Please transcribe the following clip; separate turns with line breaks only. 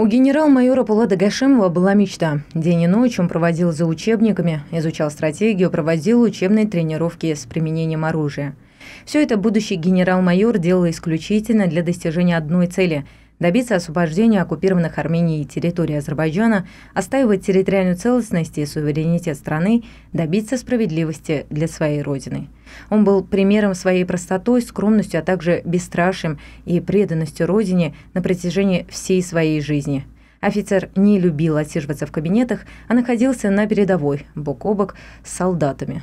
У генерал-майора Пулада Гашемова была мечта. День и ночь он проводил за учебниками, изучал стратегию, проводил учебные тренировки с применением оружия. Все это будущий генерал-майор делал исключительно для достижения одной цели – добиться освобождения оккупированных Арменией территорий Азербайджана, отстаивать территориальную целостность и суверенитет страны, добиться справедливости для своей родины. Он был примером своей простотой, скромностью, а также бесстрашием и преданностью родине на протяжении всей своей жизни – Офицер не любил отсиживаться в кабинетах, а находился на передовой, бок о бок с солдатами.